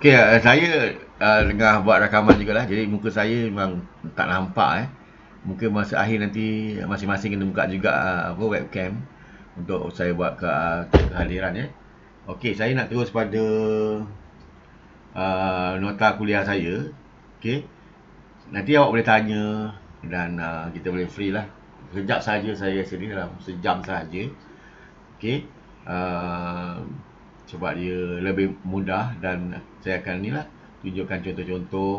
Okey, uh, saya uh, eh, tengah buat rakaman lah. Jadi muka saya memang tak nampak eh. Mungkin masa akhir nanti masing-masing kena buka juga uh, apa webcam untuk saya buat ke uh, kehadiran eh. Okey, saya nak terus pada uh, nota kuliah saya. Okey. Nanti awak boleh tanya dan uh, kita boleh free lah. Sekejap saja saya sini dalam sejam saja. Okey. Uh, sebab dia lebih mudah dan saya akan ni lah tunjukkan contoh-contoh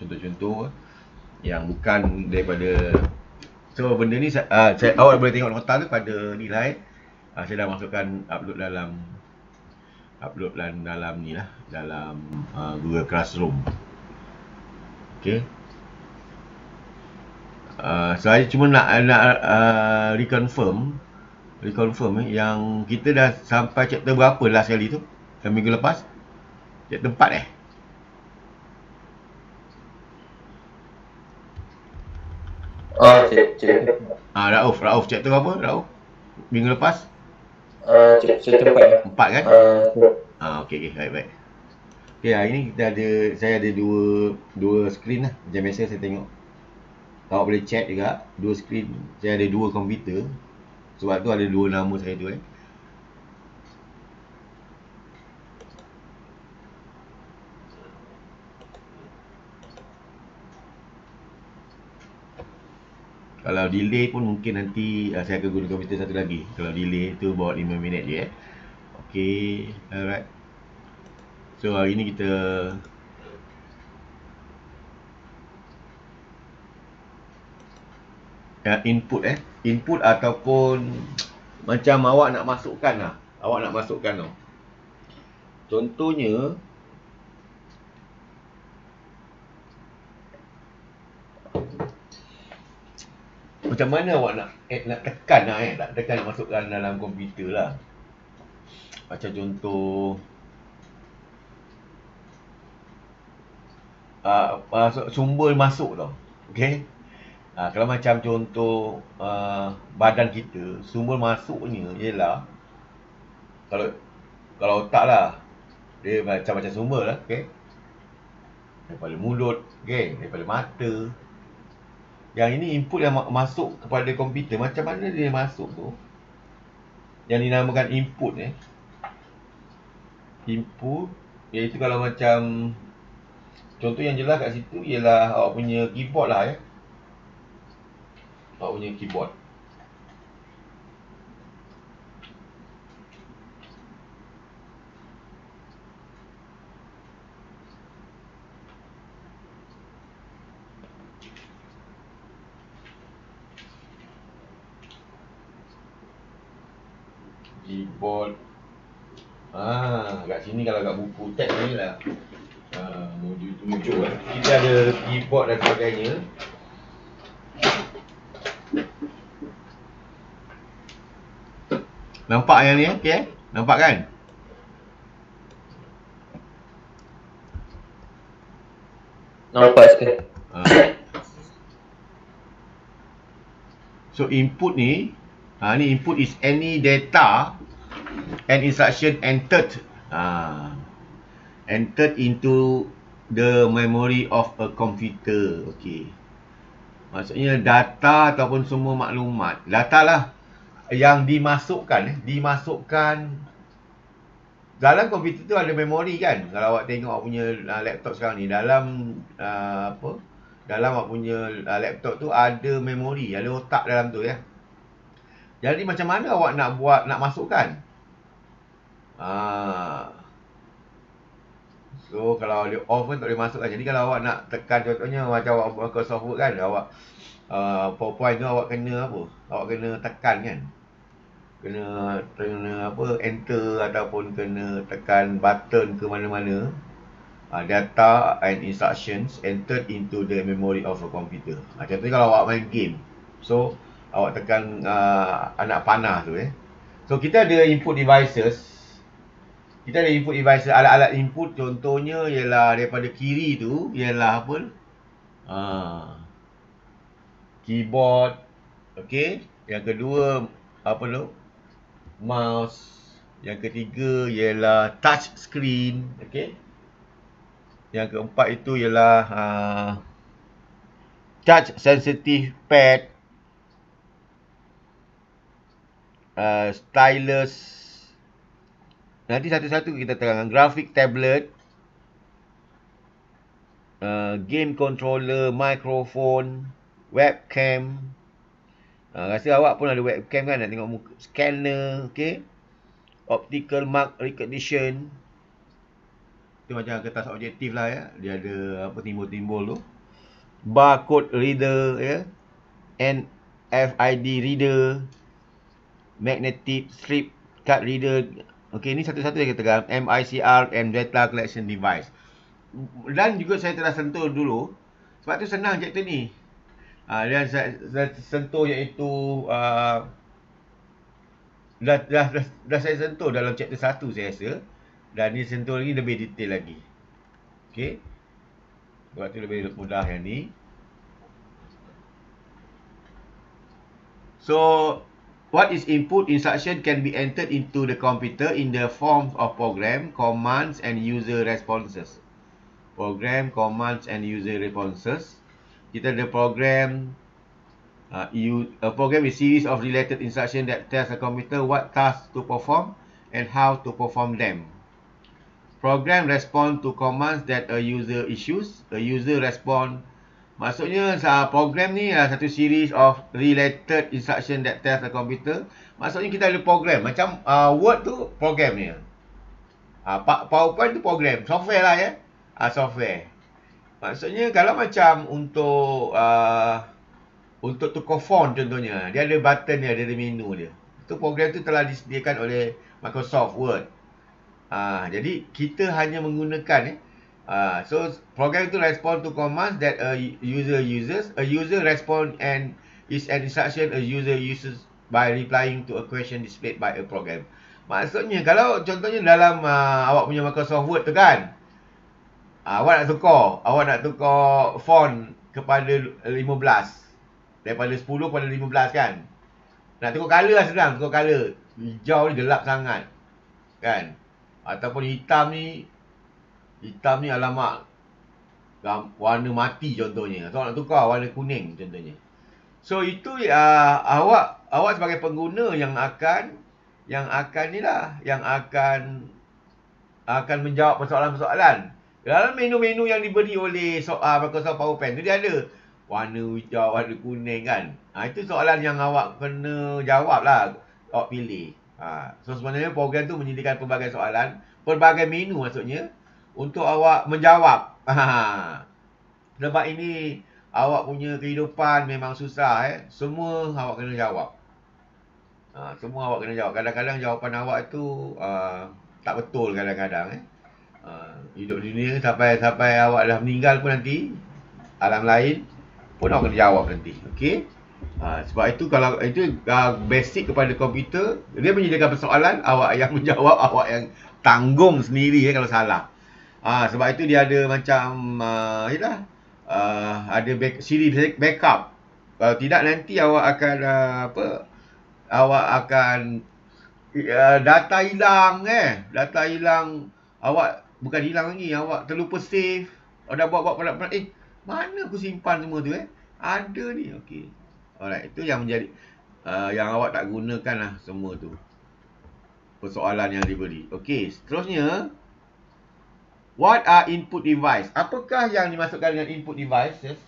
contoh-contoh eh, yang bukan daripada so benda ni saya, uh, saya awak boleh tengok nota tu pada nilai uh, saya dah masukkan upload dalam upload dalam dalam ni lah dalam uh, Google Classroom okay uh, saya cuma nak nak uh, reconfirm boleh confirm eh Yang kita dah sampai chapter berapa last kali tu Dan minggu lepas Chapter 4 eh Oh, chapter Ah, Rauf, Rauf, chapter berapa Rauf? Minggu lepas? Uh, chapter 4 eh. 4 kan? Uh, ah, okey, okey, baik, baik Okay, hari ni kita ada, saya ada dua dua screen lah. Macam biasa saya tengok. Kalau boleh chat juga. Dua screen. Saya ada dua komputer. Sebab tu ada dua nama saya tu eh. Kalau delay pun mungkin nanti uh, saya akan guna komputer satu lagi. Kalau delay tu bawa 5 minit je eh. Okay. Alright. So hari ni kita Ya input eh input ataupun macam awak nak masukkan lah awak nak masukkan tu contohnya macam mana awak nak eh, nak tekan lah eh nak tekan masukkan dalam komputer lah macam contoh Uh, uh, sumber masuk tau. Okay. Ha, kalau macam contoh uh, badan kita, sumber masuknya ialah kalau kalau otak lah, dia macam-macam sumber lah, okay? Daripada mulut, okay? Daripada mata. Yang ini input yang masuk kepada komputer, macam mana dia masuk tu? Yang dinamakan input ni. Eh? Input, iaitu kalau macam contoh yang jelas kat situ ialah awak punya keyboard lah ya. Eh? Tak punya keyboard keyboard ah kat sini kalau kat buku teks ni lah uh, ha, modul tu muncul kita ada keyboard dan sebagainya Nampak yang ni okay, eh? Nampak kan? Nampak sikit. Ha. So input ni, ha, ni input is any data and instruction entered. Ha. Entered into the memory of a computer. Okay. Maksudnya data ataupun semua maklumat. Data lah yang dimasukkan eh, dimasukkan dalam komputer tu ada memori kan kalau awak tengok awak punya uh, laptop sekarang ni dalam uh, apa dalam awak punya uh, laptop tu ada memori ada otak dalam tu ya jadi macam mana awak nak buat nak masukkan uh, So kalau dia off pun tak boleh masuk kan. Jadi kalau awak nak tekan contohnya macam awak Microsoft Word kan. Awak uh, PowerPoint tu awak kena apa? Awak kena tekan kan kena kena apa enter ataupun kena tekan button ke mana-mana uh, data and instructions entered into the memory of a computer. Uh, contohnya kalau awak main game. So awak tekan uh, anak panah tu eh. So kita ada input devices kita ada input devices, alat-alat input contohnya ialah daripada kiri tu ialah apa? Uh, keyboard. Okey. Yang kedua apa tu? mouse. Yang ketiga ialah touch screen. Okay. Yang keempat itu ialah uh, touch sensitive pad. Uh, stylus. Nanti satu-satu kita terangkan. Graphic tablet. Uh, game controller, microphone, webcam, Ha, rasa awak pun ada webcam kan nak tengok muka. Scanner, okay. Optical mark recognition. Itu macam kertas objektif lah ya. Dia ada apa timbul-timbul tu. Barcode reader, ya. NFID reader. Magnetic strip card reader. Okay, ni satu-satu yang kita kata. MICR and data collection device. Dan juga saya telah sentuh dulu. Sebab tu senang cek tu ni. Ah, dan saya sentuh iaitu uh, dah, dah, dah, saya sentuh dalam chapter 1 saya rasa dan ni sentuh lagi lebih detail lagi ok buat lebih mudah yang ni so what is input instruction can be entered into the computer in the form of program commands and user responses program commands and user responses kita ada program uh, e a program is series of related instruction that tells the computer what task to perform and how to perform them program respond to commands that a user issues a user respond maksudnya program ni adalah satu series of related instruction that tells the computer maksudnya kita ada program macam uh, word tu program dia ah, uh, powerpoint tu program software lah ya uh, software Maksudnya kalau macam untuk uh, untuk tukar phone contohnya, dia ada button dia, dia ada menu dia. Itu program tu telah disediakan oleh Microsoft Word. Uh, jadi kita hanya menggunakan eh. uh, so program tu respond to commands that a user uses. A user respond and is an instruction a user uses by replying to a question displayed by a program. Maksudnya kalau contohnya dalam uh, awak punya Microsoft Word tu kan, Ah, awak nak tukar, awak nak tukar font kepada 15. Daripada 10 pada 15 kan. Nak tukar color lah sebenarnya, tukar color. Hijau ni gelap sangat. Kan? Ataupun hitam ni, hitam ni alamak. Warna mati contohnya. Atau nak tukar warna kuning contohnya. So itu uh, awak awak sebagai pengguna yang akan yang akan ni lah yang akan akan menjawab persoalan-persoalan. Dalam menu-menu yang diberi oleh soal uh, soal Sao Power Pen tu dia ada warna hijau, warna kuning kan. Ha, itu soalan yang awak kena jawab lah. Awak pilih. Ha. So sebenarnya program tu menyediakan pelbagai soalan. Pelbagai menu maksudnya. Untuk awak menjawab. Ha. Sebab ini awak punya kehidupan memang susah eh. Semua awak kena jawab. Ha, semua awak kena jawab. Kadang-kadang jawapan awak tu uh, tak betul kadang-kadang eh. Hidup di dunia sampai sampai awak dah meninggal pun nanti Alam lain pun awak kena jawab nanti okay? ha, Sebab itu kalau itu ha, basic kepada komputer Dia menyediakan persoalan Awak yang menjawab Awak yang tanggung sendiri eh, kalau salah ha, Sebab itu dia ada macam ha, uh, yalah, uh, ha, Ada back, siri backup Kalau tidak nanti awak akan uh, apa Awak akan uh, data hilang eh Data hilang Awak Bukan hilang lagi Awak terlupa save Awak dah buat-buat pelan-pelan Eh Mana aku simpan semua tu eh Ada ni Okay Alright Itu yang menjadi uh, Yang awak tak gunakan lah Semua tu Persoalan yang diberi Okay Seterusnya What are input device Apakah yang dimasukkan dengan input device yes?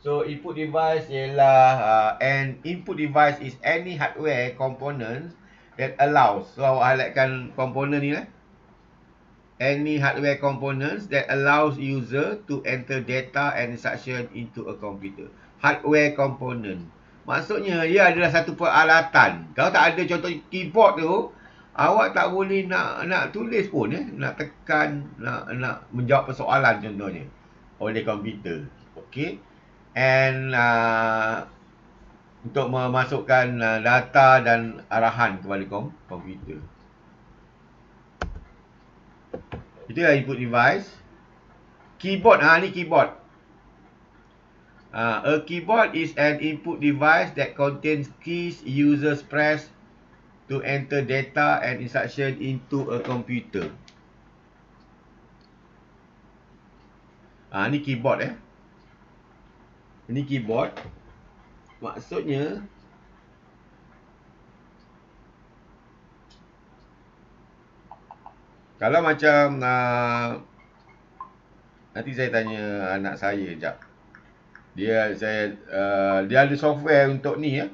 So input device ialah uh, An input device is any hardware components that allows. So, awak highlightkan komponen ni lah. Any hardware components that allows user to enter data and instruction into a computer. Hardware component. Maksudnya, ia adalah satu peralatan. Kalau tak ada contoh keyboard tu, awak tak boleh nak nak tulis pun. Eh? Nak tekan, nak nak menjawab persoalan contohnya. Oleh komputer. Okay. And... Uh, untuk memasukkan uh, data dan arahan kom komputer. Kita dah input device. Keyboard. ah ni keyboard. Uh, a keyboard is an input device that contains keys users press to enter data and instruction into a computer. Ah uh, ni keyboard eh. Ini keyboard. Maksudnya Kalau macam uh, Nanti saya tanya anak saya sekejap Dia saya uh, dia ada software untuk ni ya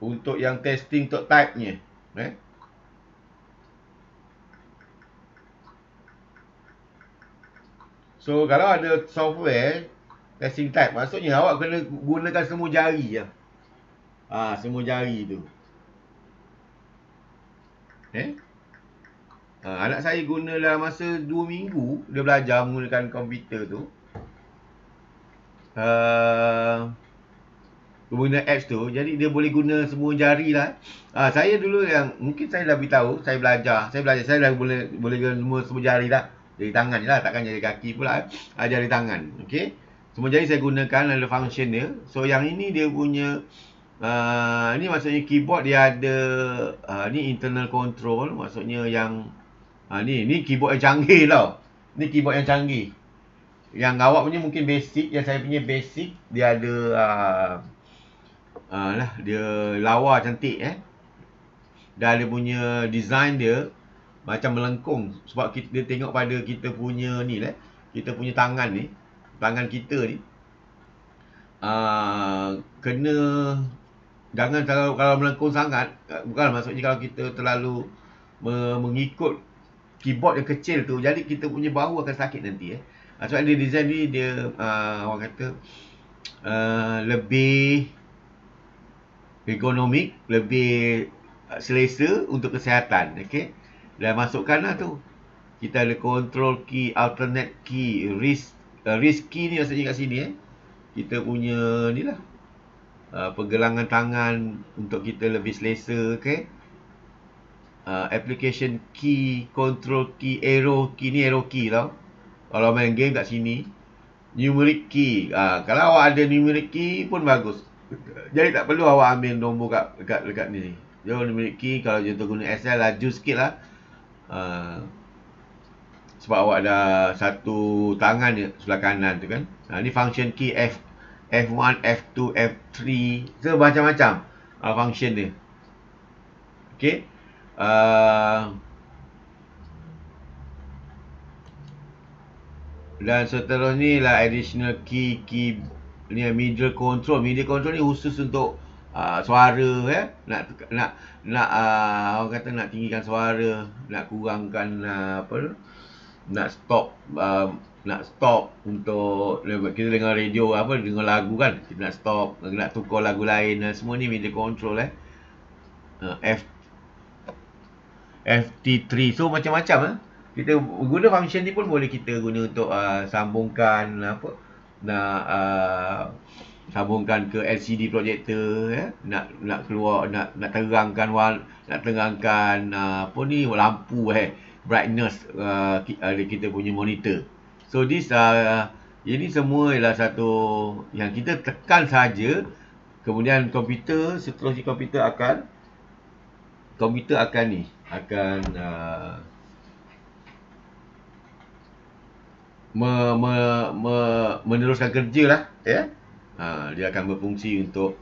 Untuk yang testing untuk type ni eh? So kalau ada software Testing type. Maksudnya awak kena gunakan semua jari ya, Ha, semua jari tu. Eh? Ha, anak saya guna gunalah masa 2 minggu. Dia belajar menggunakan komputer tu. Uh, guna apps tu. Jadi dia boleh guna semua jari lah. Ha, saya dulu yang mungkin saya dah beritahu. Saya belajar. Saya belajar. Saya dah boleh, boleh guna semua, jari lah. Jari tangan je lah. Takkan jari kaki pula. Eh. Ha, jari tangan. Okay. Semua jari saya gunakan adalah function dia. So yang ini dia punya uh, ini maksudnya keyboard dia ada uh, ni internal control maksudnya yang uh, ni ni keyboard yang canggih tau. Ni keyboard yang canggih. Yang awak punya mungkin basic, yang saya punya basic dia ada uh, uh, lah dia lawa cantik eh. Dan dia punya design dia macam melengkung sebab kita, dia tengok pada kita punya ni lah. Eh. Kita punya tangan ni tangan kita ni uh, kena jangan kalau, kalau melengkung sangat ah, bukan maksudnya kalau kita terlalu me mengikut keyboard yang kecil tu jadi kita punya bahu akan sakit nanti eh ah, sebab dia design ni dia uh, orang kata uh, lebih ergonomik lebih selesa untuk kesihatan okey dan masukkanlah tu kita ada control key alternate key wrist Eh, Rizki ni maksudnya kat sini eh. Kita punya ni lah. Uh, pergelangan tangan untuk kita lebih selesa. Okay. Uh, ah, application key, control key, arrow key. Ni arrow key tau. Kalau main game kat sini. Numeric key. Uh, kalau awak ada numeric key pun bagus. Jadi tak perlu awak ambil nombor kat, kat, kat ni. Jom numeric key. Kalau contoh guna SL laju sikit lah. Uh, sebab awak ada satu tangan je sebelah kanan tu kan. Ha, ni function key F, F1, F2, F3. So, macam-macam uh, function dia. Okay. Uh, ha. dan seterusnya ni lah additional key, key, ni middle control. Middle control ni khusus untuk uh, suara ya. Eh? Nak, nak, nak, uh, orang kata nak tinggikan suara, nak kurangkan uh, apa tu nak stop um, nak stop untuk kita dengar radio apa dengar lagu kan kita nak stop nak tukar lagu lain semua ni media control eh uh, F FT3 so macam-macam eh kita guna function ni pun boleh kita guna untuk uh, sambungkan apa nak uh, sambungkan ke LCD projector eh nak nak keluar nak nak terangkan wal nak terangkan uh, apa ni lampu eh brightness uh, kita punya monitor. So this uh, ini semua ialah satu yang kita tekan saja kemudian komputer seterusnya komputer akan komputer akan ni akan uh, me, me, me, meneruskan kerja lah ya. Uh, dia akan berfungsi untuk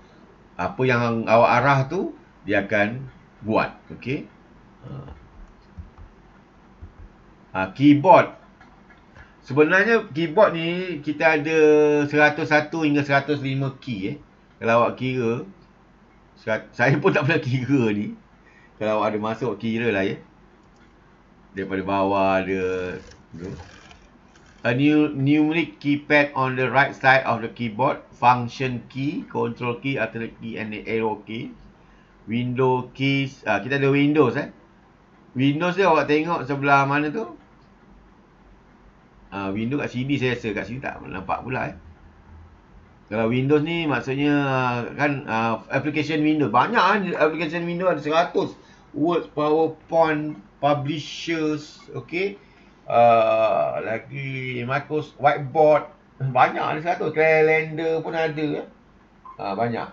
apa yang awak arah tu dia akan buat okey uh ha, keyboard. Sebenarnya keyboard ni kita ada 101 hingga 105 key eh. Kalau awak kira. Saya pun tak pernah kira ni. Kalau awak ada masuk awak kira lah ya. Daripada bawah ada. Tu. A new numeric keypad on the right side of the keyboard. Function key, control key, atau key and the arrow key. Window keys. Ah kita ada windows eh. Windows ni awak tengok sebelah mana tu. Ha, ah, Windows kat sini saya rasa kat sini tak nampak pula eh. Kalau Windows ni maksudnya kan uh, application Windows. Banyak kan application Windows ada 100. Word, PowerPoint, Publishers. Okay. Uh, lagi Microsoft Whiteboard. Banyak ada 100. Calendar pun ada. Eh. Uh, banyak.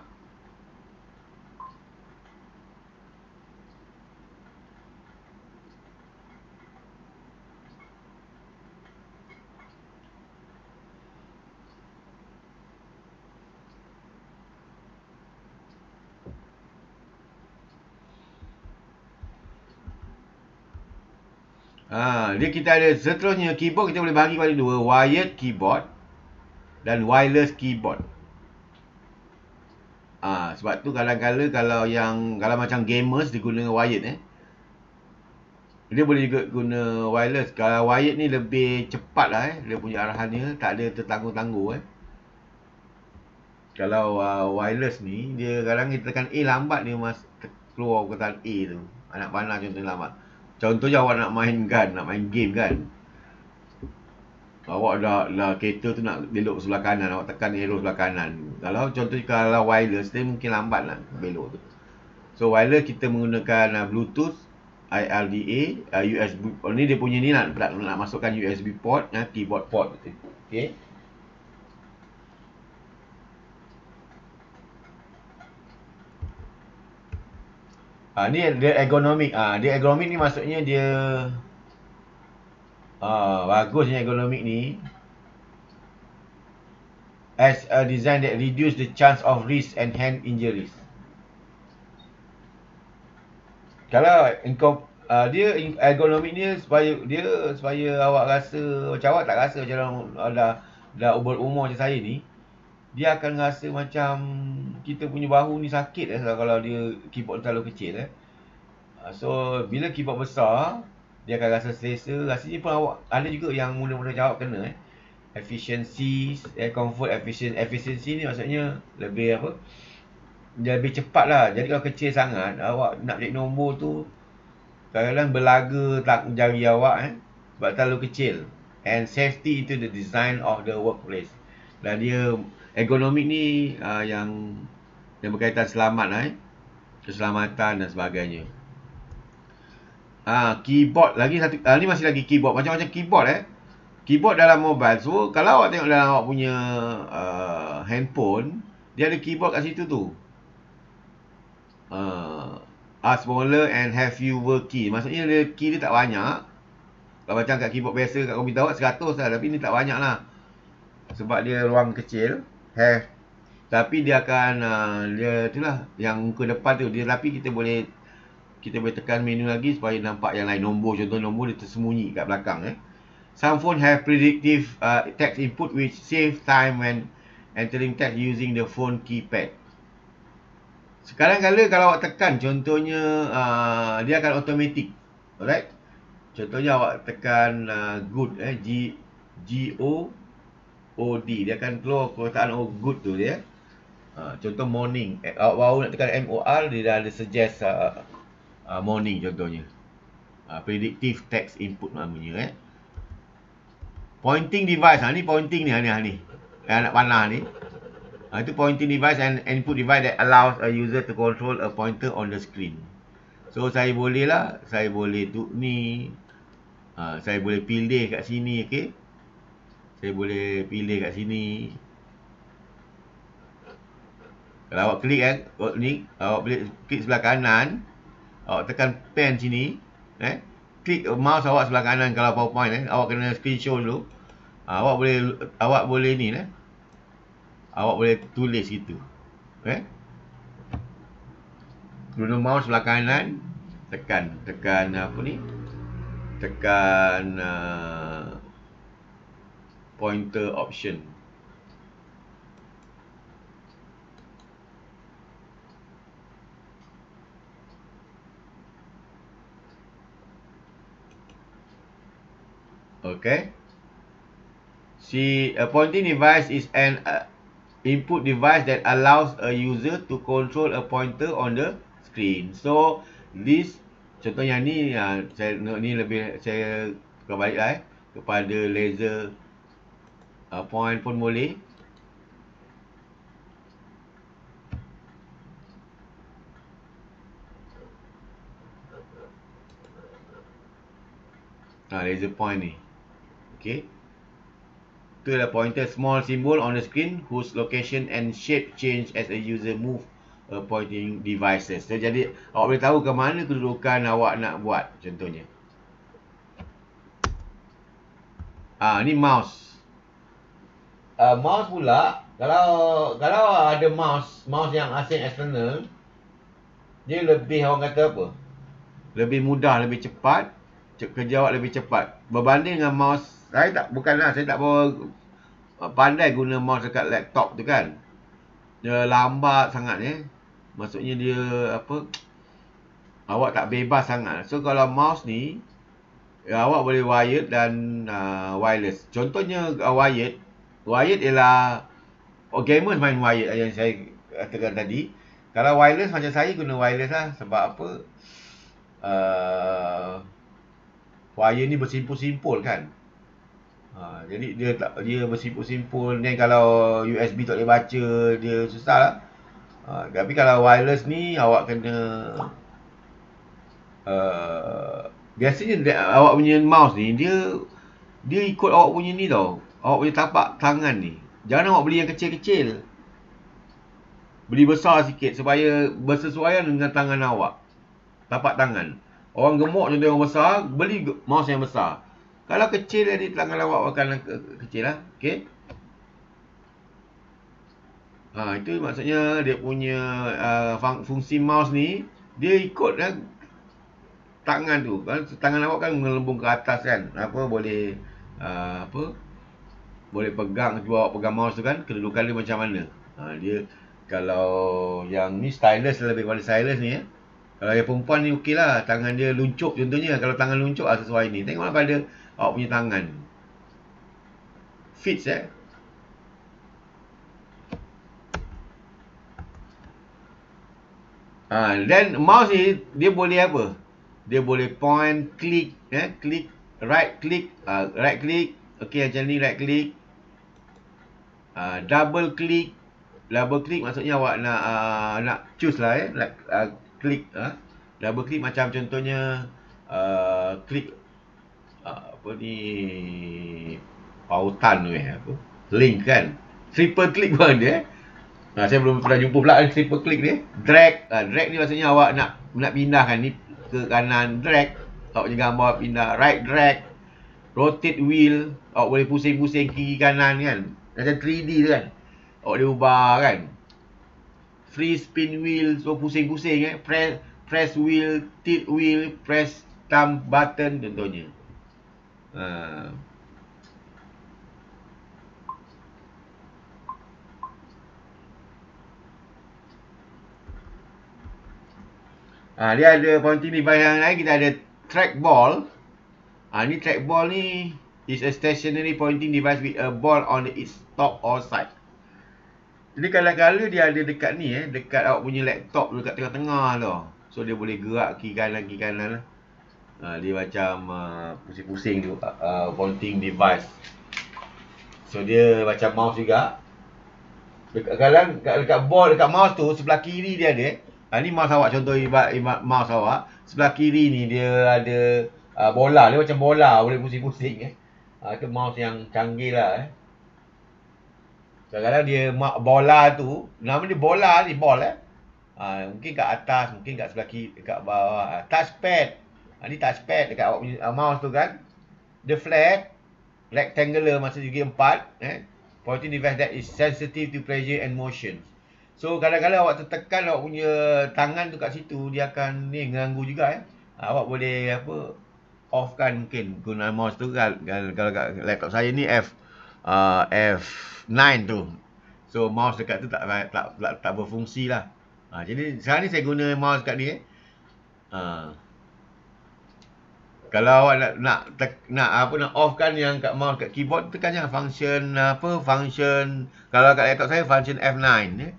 Ha, dia kita ada seterusnya keyboard kita boleh bagi kepada dua wired keyboard dan wireless keyboard. Ha, sebab tu kadang-kadang kalau yang kalau macam gamers digunakan wired eh. Dia boleh juga guna wireless. Kalau wired ni lebih cepat lah eh. Dia punya arahannya tak ada tertangguh-tangguh eh. Kalau uh, wireless ni dia kadang kita tekan A lambat dia mas keluar kotak A tu. Anak panah contohnya lambat. Contohnya awak nak main gun, nak main game kan. Awak ada lah kereta tu nak belok sebelah kanan, awak tekan arrow sebelah kanan. Kalau contohnya kalau wireless dia mungkin lambat lah belok tu. So wireless kita menggunakan uh, Bluetooth IRDA, uh, USB. Oh, ni dia punya ni lah nak, nak masukkan USB port, uh, keyboard port. Okay. okay. Ha, ah, ni dia ergonomik. Ha, dia ergonomik ah, ni maksudnya dia ha, bagusnya ergonomik ni as a design that reduce the chance of wrist and hand injuries. Kalau engkau uh, dia ergonomik ni supaya dia supaya awak rasa macam awak tak rasa macam dah dah umur umur macam saya ni dia akan rasa macam kita punya bahu ni sakit eh, lah kalau dia keyboard terlalu kecil eh. Ah, so bila keyboard besar dia akan rasa selesa. Rasanya pun awak ada juga yang mula-mula jawab kena eh. Efficiency, eh, comfort, efficient, efficiency ni maksudnya lebih apa? Dia lebih cepat lah. Jadi kalau kecil sangat awak nak jadi nombor tu kadang-kadang berlaga tak jari awak eh. Sebab terlalu kecil. And safety itu the design of the workplace. Dan dia ekonomi ni uh, yang yang berkaitan selamat lah eh. Keselamatan dan sebagainya. Ah keyboard lagi satu uh, ni masih lagi keyboard macam-macam keyboard eh. Keyboard dalam mobile. So kalau awak tengok dalam awak punya uh, handphone, dia ada keyboard kat situ tu. Uh, are smaller and have fewer key. Maksudnya dia, key dia tak banyak. Kalau macam kat keyboard biasa kat komputer awak 100 lah. Tapi ni tak banyak lah. Sebab dia ruang kecil have tapi dia akan uh, dia lah yang ke depan tu dia tapi kita boleh kita boleh tekan menu lagi supaya nampak yang lain nombor contoh nombor dia tersembunyi kat belakang eh some phone have predictive uh, text input which save time when entering text using the phone keypad sekarang kala kalau awak tekan contohnya uh, dia akan automatic alright contohnya awak tekan uh, good eh g g o OD dia akan keluar perkataan oh good tu dia. Ha, contoh morning. Eh, Awak baru nak tekan MOR dia dah ada suggest uh, uh, morning contohnya. Uh, predictive text input namanya eh. Pointing device. Ha ni pointing ni ha ni. Ha, ni. Yang anak panah ni. Ha, itu pointing device and input device that allows a user to control a pointer on the screen. So saya boleh lah. Saya boleh tu ni. Ha, saya boleh pilih kat sini. Okay. Saya boleh pilih kat sini. Kalau awak klik kan, awak ni, awak boleh klik sebelah kanan. Awak tekan pen sini. Eh. Klik mouse awak sebelah kanan kalau powerpoint. Eh. Awak kena screenshot dulu. Ah, awak boleh, awak boleh ni. Eh. Awak boleh tulis gitu. Eh. Guna mouse sebelah kanan. Tekan. Tekan apa ni? Tekan... Uh, pointer option. Okay. Si a pointing device is an uh, input device that allows a user to control a pointer on the screen. So this contohnya ni uh, saya ni lebih saya kembali lah eh, kepada laser uh, point pun boleh ha, ah, laser point ni ok tu adalah pointer small symbol on the screen whose location and shape change as a user move a pointing devices so, jadi awak boleh tahu ke mana kedudukan awak nak buat contohnya Ah, ni mouse uh, mouse pula kalau kalau ada mouse mouse yang asing external dia lebih orang kata apa? Lebih mudah, lebih cepat, kerja awak lebih cepat. Berbanding dengan mouse, saya tak bukanlah saya tak bawa, uh, pandai guna mouse dekat laptop tu kan. Dia lambat sangat ya. Eh? Maksudnya dia apa? Awak tak bebas sangat. So kalau mouse ni Ya, awak boleh wired dan uh, wireless. Contohnya uh, wired, Wired ialah oh, gamers main wired lah yang saya katakan tadi. Kalau wireless macam saya guna wireless lah sebab apa? Uh, wire ni bersimpul-simpul kan. Uh, jadi dia tak dia bersimpul-simpul ni kalau USB tak boleh baca dia susah lah. Uh, tapi kalau wireless ni awak kena uh, biasanya awak punya mouse ni dia dia ikut awak punya ni tau. Awak punya tapak tangan ni Jangan awak beli yang kecil-kecil Beli besar sikit Supaya bersesuaian dengan tangan awak Tapak tangan Orang gemuk contoh orang besar Beli mouse yang besar Kalau kecil jadi tangan awak akan kecil lah Okay ha, Itu maksudnya dia punya uh, Fungsi mouse ni Dia ikut kan Tangan tu kan, Tangan awak kan melembung ke atas kan Apa boleh uh, Apa boleh pegang keyboard, pegang mouse tu kan, kedudukan dia macam mana. Ha, dia kalau yang ni stylus lah lebih pada stylus ni ya. Kalau yang perempuan ni okey lah. Tangan dia luncuk contohnya. Kalau tangan luncuk lah sesuai ni. Tengoklah pada awak punya tangan. Fits eh. Ha, then mouse ni dia boleh apa? Dia boleh point, click, eh, click, right click, uh, right click. Okey macam ni right click. Ah, double click double click maksudnya awak nak uh, nak choose lah eh like uh, click uh, double click macam contohnya uh, click uh, apa ni pautan tu eh apa link kan triple click pun dia eh? nah, saya belum pernah jumpa pula triple click ni drag uh, drag ni maksudnya awak nak nak pindahkan ni ke kanan drag awak punya gambar pindah right drag rotate wheel awak boleh pusing-pusing kiri kanan kan macam 3D tu kan. Oh dia ubah kan. Free spin wheel so pusing-pusing eh. Press, press wheel, tilt wheel, press thumb button contohnya. Uh. Ha, dia ada point ni. Bayangkan lagi kita ada trackball. Ha, ni trackball ni is a stationary pointing device with a ball on its top or side. Jadi kalau kadang dia ada dekat ni eh, dekat awak punya laptop dekat tengah-tengah tu. So dia boleh gerak kiri kanan kiri kanan. Uh, dia macam uh, pusing-pusing tu uh, pointing device. So dia macam mouse juga. Dekat kanan dekat, dekat ball dekat mouse tu sebelah kiri dia ada. Eh. Ha, ni mouse awak contoh ibat mouse awak. Sebelah kiri ni dia ada uh, bola dia macam bola boleh pusing-pusing eh. Ha, itu mouse yang canggih lah eh. Kadang-kadang dia mak bola tu. Nama dia bola ni. bola. eh. Ha, mungkin kat atas. Mungkin kat sebelah kiri. Dekat bawah. Ah, touchpad. Ha, ni touchpad dekat awak punya mouse tu kan. The flat. Rectangular masa segi empat. Eh. Pointing device that is sensitive to pressure and motion. So kadang-kadang awak tertekan awak punya tangan tu kat situ. Dia akan ni mengganggu juga eh. awak boleh apa off kan mungkin guna mouse tu kan kalau kat laptop saya ni F uh, F9 tu so mouse dekat tu tak tak tak, tak berfungsi lah ha, jadi sekarang ni saya guna mouse kat ni eh. Uh, kalau awak nak nak tek, nak apa nak off kan yang kat mouse kat keyboard tekan yang function apa function kalau kat laptop saya function F9 ni, Eh.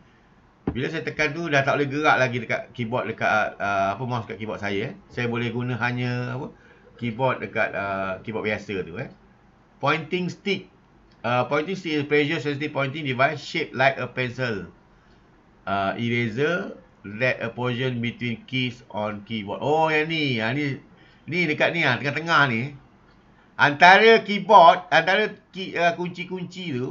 Bila saya tekan tu dah tak boleh gerak lagi dekat keyboard dekat uh, apa mouse dekat keyboard saya eh. Saya boleh guna hanya apa uh, keyboard dekat uh, keyboard biasa tu eh. Pointing stick. Uh, pointing stick is pressure sensitive pointing device shaped like a pencil. Uh, eraser let a portion between keys on keyboard. Oh yang ni. Ha, ni, ni dekat ni lah. Tengah-tengah ni. Antara keyboard. Antara uh, kunci-kunci uh, tu.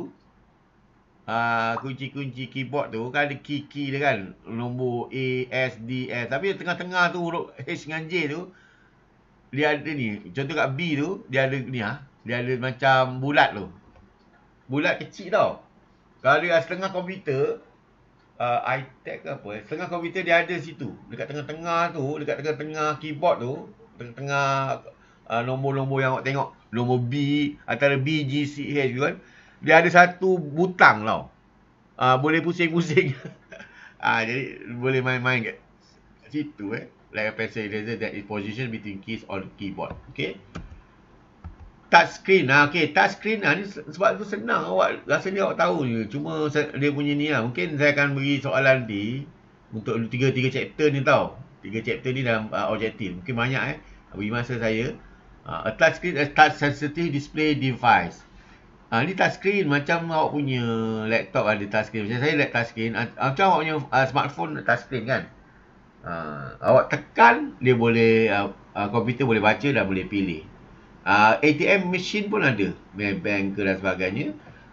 Kunci-kunci uh, keyboard tu. Kan ada key-key dia kan. Nombor A, S, D, S. Tapi tengah-tengah tu huruf H dengan J tu dia ada ni. Contoh kat B tu, dia ada ni ah. Dia ada macam bulat tu. Bulat kecil tau. Kalau dia setengah komputer, uh, iTech ke apa, eh, setengah komputer dia ada situ. Dekat tengah-tengah tu, dekat tengah-tengah keyboard tu, tengah-tengah uh, nombor-nombor yang tengok, nombor B, antara B, G, C, H tu kan. Dia ada satu butang tau. Uh, boleh pusing-pusing. Ah uh, jadi boleh main-main kat situ eh like a pencil eraser that is positioned between keys on keyboard. Okay. Touch screen. Ha, okay. Touch screen ha, ni sebab tu senang awak. Rasanya awak tahu je. Cuma dia punya ni lah. Mungkin saya akan beri soalan nanti. Untuk tiga-tiga chapter ni tau. Tiga chapter ni dalam uh, objektif. Mungkin banyak eh. Beri masa saya. Uh, a touch screen, a touch sensitive display device. Uh, ni touch screen. Macam awak punya laptop ada touch screen. Macam saya laptop touch screen. Uh, macam awak punya uh, smartphone touch screen kan. Uh, awak tekan, dia boleh, komputer uh, uh, boleh baca dan boleh pilih. Uh, ha, ATM machine pun ada. bank ke dan sebagainya.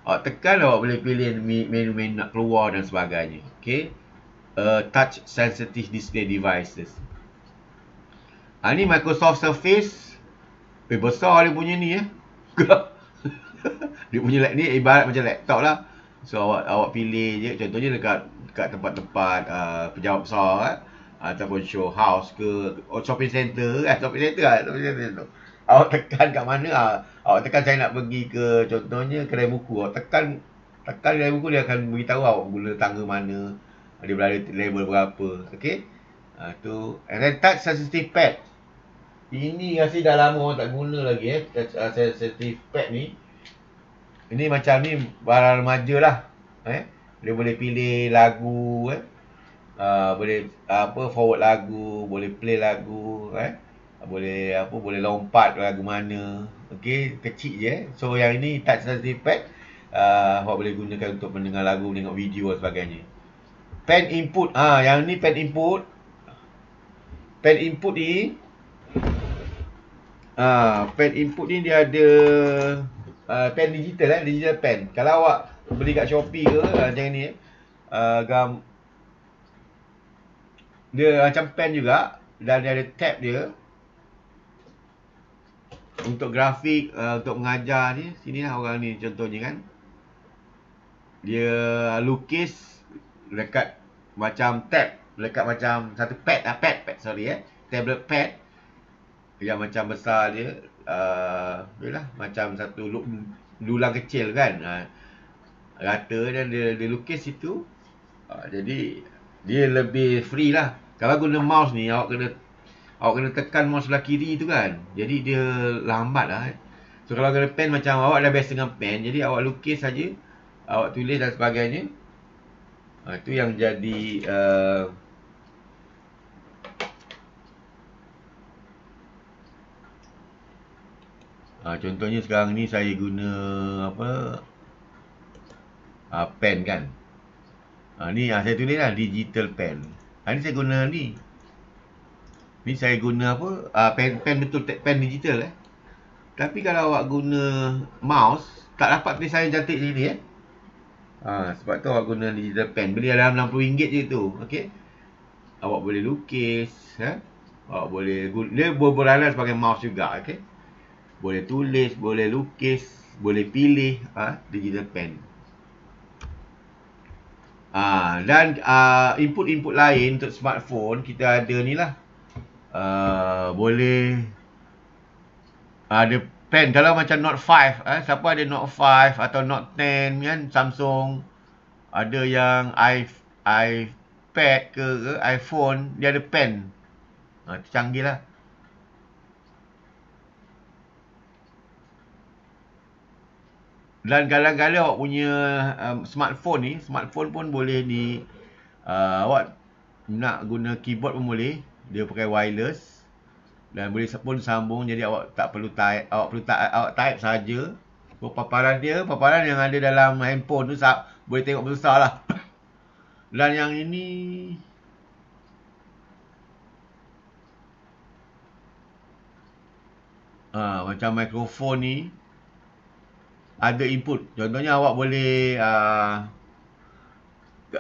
Awak tekan, awak boleh pilih menu-menu nak keluar dan sebagainya. Okay. Uh, touch sensitive display devices. Ha, ni Microsoft Surface. Eh, besar dia punya ni eh. dia punya ni ibarat macam laptop lah. So, awak, awak pilih je. Contohnya dekat dekat tempat-tempat uh, pejabat besar Eh ataupun show house ke oh, shopping center kan eh, shopping center kan lah, shopping center tu awak tekan kat mana ah awak tekan saya nak pergi ke contohnya kedai buku awak tekan tekan kedai buku dia akan beritahu awak guna tangga mana dia berada level berapa okey ah tu and then touch sensitive pad ini masih dah lama orang tak guna lagi eh touch ah, sensitive pad ni ini macam ni barang remaja lah eh dia boleh pilih lagu eh Ah, boleh apa forward lagu, boleh play lagu, eh. Boleh apa boleh lompat lagu mana. Okey, kecil je. Eh? So yang ini touch sensitive pad. Uh, awak boleh gunakan untuk mendengar lagu, tengok video dan sebagainya. Pen input. Ah, ha, yang ni pen input. Pen input ni Ah, pen input ni dia ada uh, pen digital eh, digital pen. Kalau awak beli kat Shopee ke, uh, ha, jangan ni eh. Uh, gam, dia macam pen juga dan dia ada tab dia. Untuk grafik, uh, untuk mengajar ni, sini lah orang ni contohnya kan. Dia lukis dekat macam tab, dekat macam satu pad, ah, pad, pad sorry eh. Tablet pad yang macam besar dia, uh, a lah macam satu dulang kecil kan. Uh, rata dan dia, dia lukis itu. Uh, ha, jadi dia lebih free lah. Kalau guna mouse ni, awak kena awak kena tekan mouse sebelah kiri tu kan. Jadi dia lambat lah. Eh. So kalau guna pen macam awak dah biasa dengan pen. Jadi awak lukis saja, Awak tulis dan sebagainya. Ha, itu yang jadi... Uh, ha, contohnya sekarang ni saya guna apa... Uh, pen kan. Ha, ni yang ah, saya tulis lah, digital pen. Ha, ni saya guna ni. Ni saya guna apa? Ha, pen, pen betul, pen digital eh. Tapi kalau awak guna mouse, tak dapat tulis saya cantik ni ni eh. Ha, sebab tu awak guna digital pen. Beli dalam RM60 je tu. Okay. Awak boleh lukis. Ha? Awak boleh guna. Dia beralas sebagai mouse juga. Okay. Boleh tulis, boleh lukis, boleh pilih ha? digital pen. Ha, dan ah, input-input uh, lain untuk smartphone, kita ada ni lah. Uh, ah, boleh. Ada pen. Kalau macam Note 5. Eh, siapa ada Note 5 atau Note 10 kan. Samsung. Ada yang I, iPad ke, ke iPhone. Dia ada pen. Ha, canggih lah. Dan kadang-kadang awak punya um, smartphone ni, smartphone pun boleh ni uh, awak nak guna keyboard pun boleh. Dia pakai wireless dan boleh pun sambung jadi awak tak perlu type, awak perlu tak, awak type saja. Oh, paparan dia, paparan yang ada dalam handphone tu sah, boleh tengok besar lah. Dan yang ini Ha, macam mikrofon ni ada input. Contohnya awak boleh uh,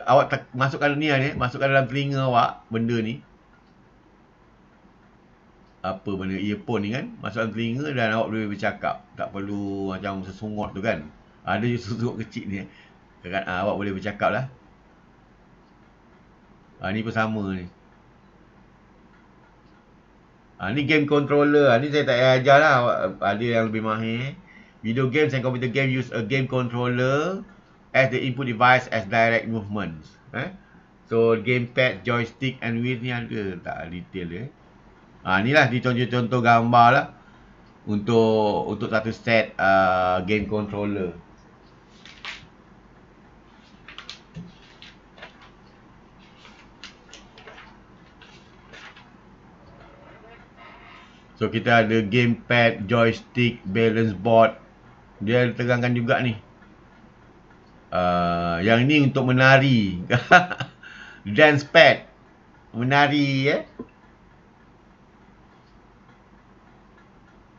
awak masukkan ni lah ni, masukkan dalam telinga awak benda ni. Apa benda earphone ni kan? Masukkan telinga dan awak boleh bercakap. Tak perlu macam sesungut tu kan. Ada ah, je sesungut kecil ni. Kan uh, awak boleh bercakap lah. Ha, ni pun sama ni. Ha, ni game controller. Ha, ni saya tak payah ajar lah. Ada yang lebih mahir. Video games and computer game use a game controller as the input device as direct movements. Eh? So, gamepad, joystick and wheel ni ada. Tak detail eh. Ha, ni lah contoh-contoh gambar lah. Untuk, untuk satu set uh, game controller. So, kita ada gamepad, joystick, balance board dia terangkan juga ni. Uh, yang ni untuk menari. Dance pad. Menari ya. Eh?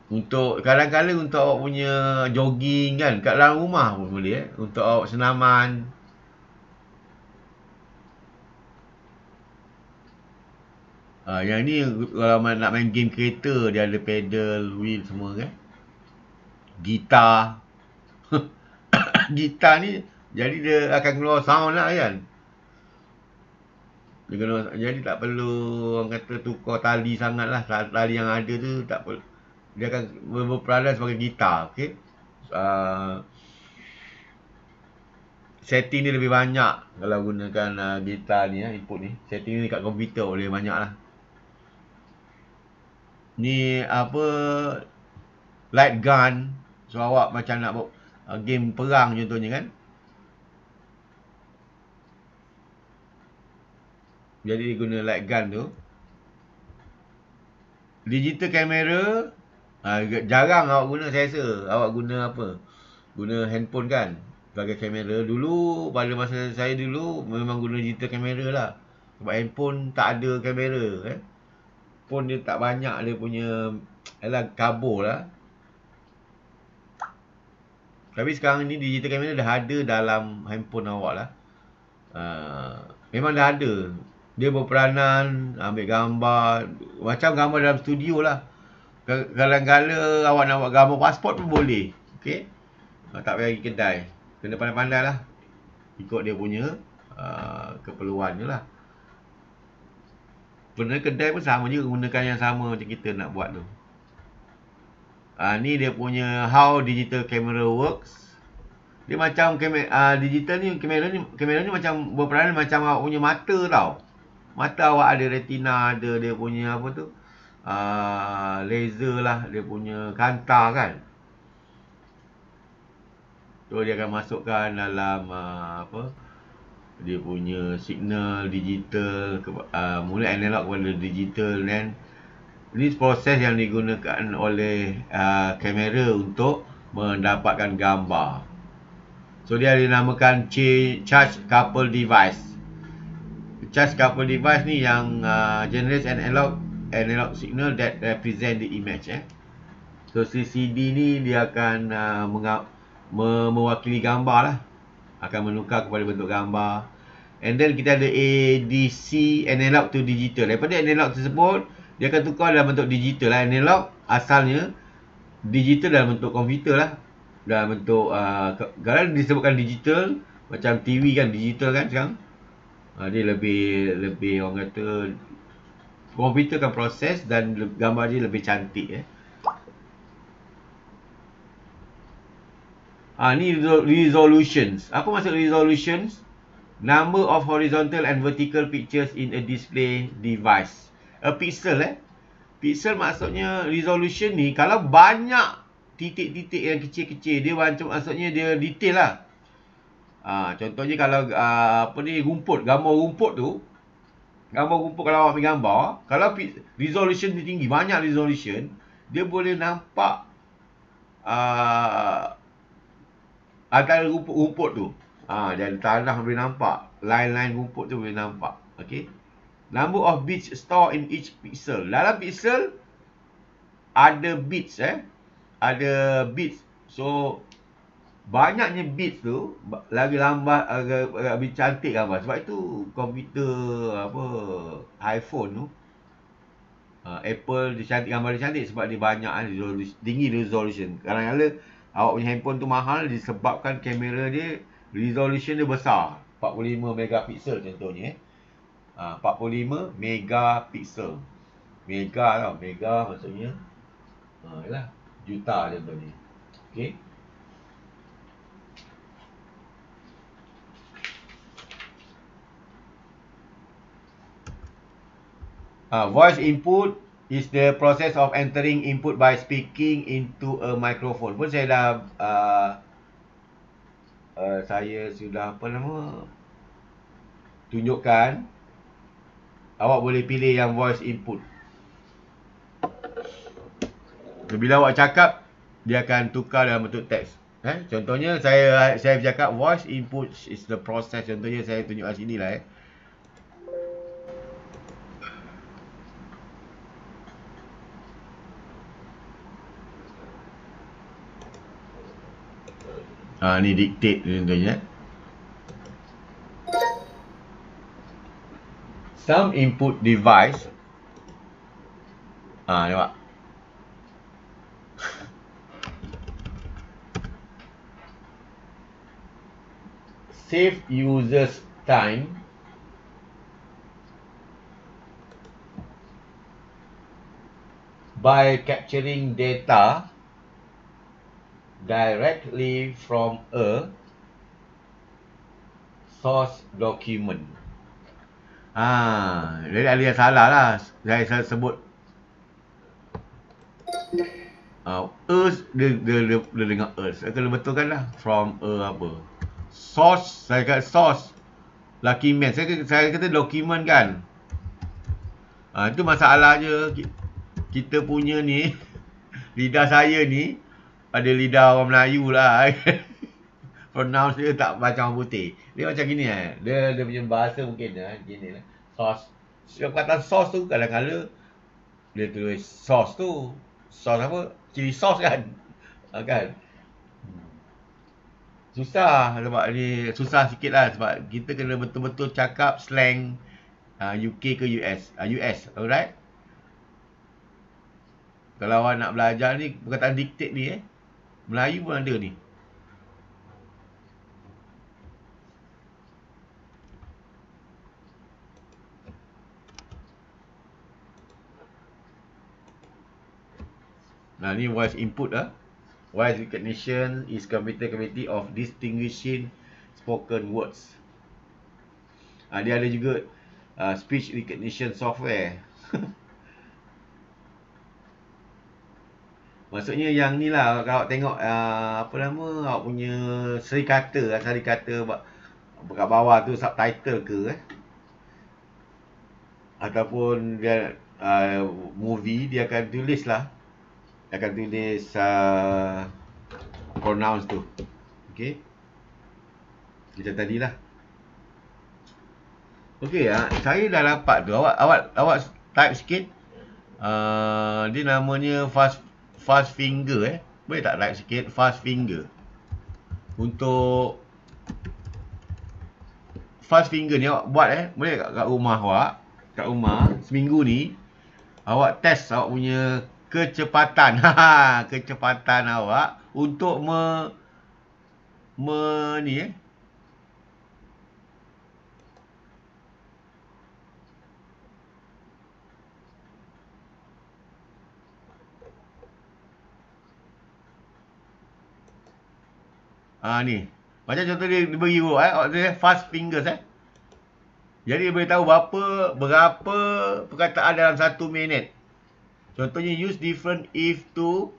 Untuk kadang-kadang untuk awak punya jogging kan kat dalam rumah pun boleh eh? untuk awak senaman. Uh, yang ni kalau nak main game kereta dia ada pedal, wheel semua kan. Eh? gitar. gitar ni jadi dia akan keluar sound lah kan. Jadi tak perlu orang kata tukar tali sangat lah. Tali yang ada tu tak perlu. Dia akan berperanan sebagai gitar. Okay. Uh, setting ni lebih banyak kalau gunakan uh, gitar ni lah, input ni. Setting ni kat komputer boleh banyak lah. Ni apa light gun So awak macam nak uh, game perang contohnya kan. Jadi dia guna light gun tu. Digital camera. Uh, jarang awak guna saya rasa. Awak guna apa? Guna handphone kan? Sebagai kamera. Dulu pada masa saya dulu memang guna digital camera lah. Sebab handphone tak ada kamera. kan, Phone dia tak banyak dia punya. Ialah kabur lah. Tapi sekarang ni digital camera dah ada dalam handphone awak lah. Uh, memang dah ada. Dia berperanan, ambil gambar. Macam gambar dalam studio lah. Kadang-kadang awak nak buat gambar pasport pun boleh. Okay. Ah, tak payah pergi kedai. Kena pandai-pandai lah. Ikut dia punya uh, keperluan je lah. Benda kedai pun sama juga. Gunakan yang sama macam kita nak buat tu. Uh, ni dia punya how digital camera works. Dia macam kamera uh, digital ni kamera ni kamera ni macam berperanan macam awak punya mata tau. Mata awak ada retina ada dia punya apa tu? Uh, laser lah dia punya kanta kan. So dia akan masukkan dalam uh, apa? Dia punya signal digital uh, mula analog kepada digital then ini proses yang digunakan oleh uh, kamera untuk mendapatkan gambar. So dia dinamakan charge couple device. Charge couple device ni yang uh, generate an analog analog signal that represent the image eh. So CCD ni dia akan uh, me mewakili gambar lah. Akan menukar kepada bentuk gambar. And then kita ada ADC analog to digital. Daripada analog tersebut dia akan tukar dalam bentuk digital lah. Analog asalnya digital dalam bentuk komputer lah. Dalam bentuk, uh, kadang disebutkan digital. Macam TV kan digital kan sekarang. Uh, dia lebih, lebih orang kata komputer kan proses dan gambar dia lebih cantik eh. Ah ni resolutions. Apa maksud resolutions? Number of horizontal and vertical pictures in a display device a pixel eh. Pixel maksudnya resolution ni kalau banyak titik-titik yang kecil-kecil dia macam maksudnya dia detail lah. Ha, contohnya kalau uh, apa ni rumput, gambar rumput tu gambar rumput kalau awak ambil gambar, kalau resolution dia tinggi, banyak resolution, dia boleh nampak uh, ah, antara rumput-rumput tu. Ha, dan tanah boleh nampak. Line-line rumput tu boleh nampak. Okay. Number of bits stored in each pixel. Dalam pixel, ada bits. eh, Ada bits. So, banyaknya bits tu, lagi lambat, agak lebih cantik gambar. Sebab itu, komputer apa, iPhone tu, uh, Apple, dia cantik gambar dia cantik sebab dia banyak, eh, tinggi resolution. Kadang-kadang, awak punya handphone tu mahal disebabkan kamera dia, resolution dia besar. 45 megapixel contohnya. Eh. 45 ha, megapixel. Mega tau. Mega maksudnya. Ha, yalah, juta ni. Okay. Ha, voice input is the process of entering input by speaking into a microphone. Pun saya dah, uh, uh, saya sudah apa nama, tunjukkan. Awak boleh pilih yang voice input. Bila awak cakap, dia akan tukar dalam bentuk teks. Eh? Contohnya, saya saya cakap voice input is the process. Contohnya, saya tunjuk kat sini lah. Eh. Ha, ni dictate contohnya. Eh. some input device. Ah, nampak. Save users time. By capturing data directly from a source document. Ha, jadi Ali yang salah lah. Saya salah sebut. Uh, earth, dia, dia, dia, dia, dengar earth. Saya kena betulkan lah. From a uh, apa. Source, saya kata source. Lucky man. Saya, saya kata dokumen kan. Ha, itu masalah je. Kita punya ni. lidah saya ni. Pada lidah orang Melayu lah. pronounce dia tak macam orang putih. Dia macam gini eh. Dia dia punya bahasa mungkin eh gini lah. Sos. Siapa kata sos tu kadang-kadang dia tulis sos tu. Sos apa? ciri sos kan. Ah, kan. Susah sebab ni susah sikit lah sebab kita kena betul-betul cakap slang uh, ah, UK ke US. Uh, ah, US, alright? Kalau awak nak belajar ni perkataan diktik ni eh. Melayu pun ada ni. Nah ni wise input ah. Wise recognition is computer capability of distinguishing spoken words. Ah dia ada juga uh, speech recognition software. Maksudnya yang ni lah kalau tengok uh, apa nama awak punya seri kata ah, seri kata kat bawah tu subtitle ke eh? ataupun dia uh, movie dia akan tulis lah akan tulis uh, pronouns tu. Okey. Macam tadilah. Okey, uh, ah, saya dah dapat tu. Awak awak awak type sikit. Uh, dia namanya fast fast finger eh. Boleh tak type sikit fast finger? Untuk fast finger ni awak buat eh. Boleh kat, kat rumah awak, kat rumah seminggu ni awak test awak punya kecepatan. Ha, kecepatan awak untuk me, me ni eh. Ha, ni. Macam contoh dia, dia beri eh. Dia eh, fast fingers eh. Jadi dia boleh tahu berapa, berapa perkataan dalam satu minit. Contohnya use different if to.